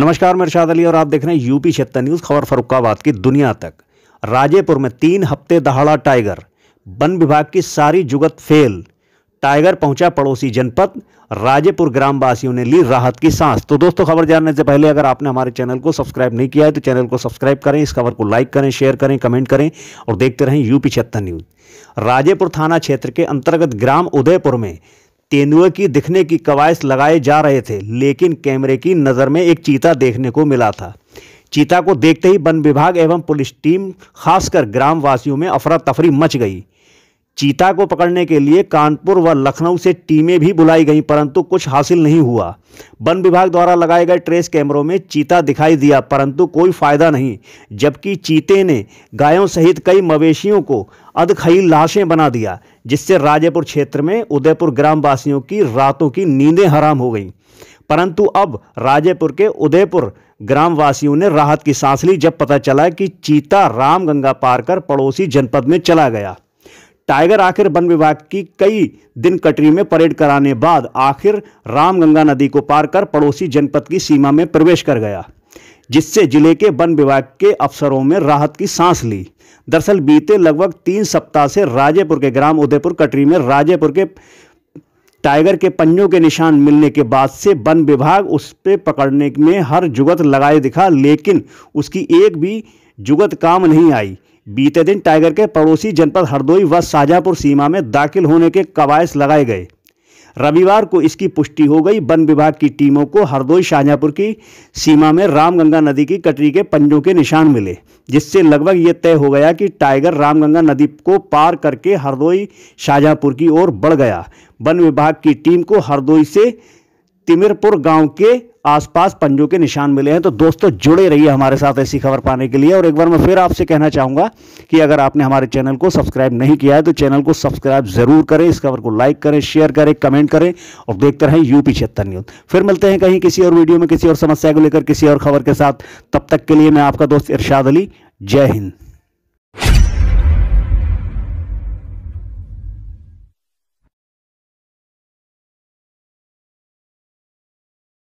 नमस्कार मैं अली और आप देख रहे हैं यूपी छिहत्तर न्यूज़ खबर फरुखाबाद की दुनिया तक राजेपुर में तीन हफ्ते दहाड़ा टाइगर वन विभाग की सारी जुगत फेल टाइगर पहुंचा पड़ोसी जनपद राजेपुर ग्रामवासियों ने ली राहत की सांस तो दोस्तों खबर जानने से पहले अगर आपने हमारे चैनल को सब्सक्राइब नहीं किया है तो चैनल को सब्सक्राइब करें इस खबर को लाइक करें शेयर करें कमेंट करें और देखते रहें यूपी छत्ता न्यूज़ राजेपुर थाना क्षेत्र के अंतर्गत ग्राम उदयपुर में तेंदुए की दिखने की कवायस लगाए जा रहे थे लेकिन कैमरे की नज़र में एक चीता देखने को मिला था चीता को देखते ही वन विभाग एवं पुलिस टीम खासकर ग्रामवासियों में अफरा तफरी मच गई चीता को पकड़ने के लिए कानपुर व लखनऊ से टीमें भी बुलाई गईं परंतु कुछ हासिल नहीं हुआ वन विभाग द्वारा लगाए गए ट्रेस कैमरों में चीता दिखाई दिया परंतु कोई फायदा नहीं जबकि चीते ने गायों सहित कई मवेशियों को अधखई लाशें बना दिया जिससे राजेपुर क्षेत्र में उदयपुर ग्रामवासियों की रातों की नींदें हराम हो गईं परंतु अब राजेपुर के उदयपुर ग्रामवासियों ने राहत की सांस ली जब पता चला कि चीता रामगंगा पार कर पड़ोसी जनपद में चला गया टाइगर आखिर वन विभाग की कई दिन कटरी में परेड कराने बाद आखिर रामगंगा नदी को पार कर पड़ोसी जनपद की सीमा में प्रवेश कर गया जिससे जिले के वन विभाग के अफसरों में राहत की सांस ली दरअसल बीते लगभग तीन सप्ताह से राजेपुर के ग्राम उदयपुर कटरी में राजेपुर के टाइगर के पंजों के निशान मिलने के बाद से वन विभाग उस पर पकड़ने में हर जुगत लगाए दिखा लेकिन उसकी एक भी जुगत काम नहीं आई बीते दिन टाइगर के पड़ोसी जनपद हरदोई व शाहजहापुर सीमा में दाखिल होने के कवायस लगाए गए रविवार को इसकी पुष्टि हो गई वन विभाग की टीमों को हरदोई शाहजहाँपुर की सीमा में रामगंगा नदी की कटरी के पंजों के निशान मिले जिससे लगभग ये तय हो गया कि टाइगर रामगंगा नदी को पार करके हरदोई शाहजहाँपुर की ओर बढ़ गया वन विभाग की टीम को हरदोई से तिमिरपुर गांव के आसपास पंजों के निशान मिले हैं तो दोस्तों जुड़े रहिए हमारे साथ ऐसी खबर पाने के लिए और एक बार मैं फिर आपसे कहना चाहूंगा कि अगर आपने हमारे चैनल को सब्सक्राइब नहीं किया है तो चैनल को सब्सक्राइब ज़रूर करें इस खबर को लाइक करें शेयर करें कमेंट करें और देखते रहें यूपी छिहत्तर न्यूज़ फिर मिलते हैं कहीं किसी और वीडियो में किसी और समस्या को लेकर किसी और खबर के साथ तब तक के लिए मैं आपका दोस्त इरशाद अली जय हिंद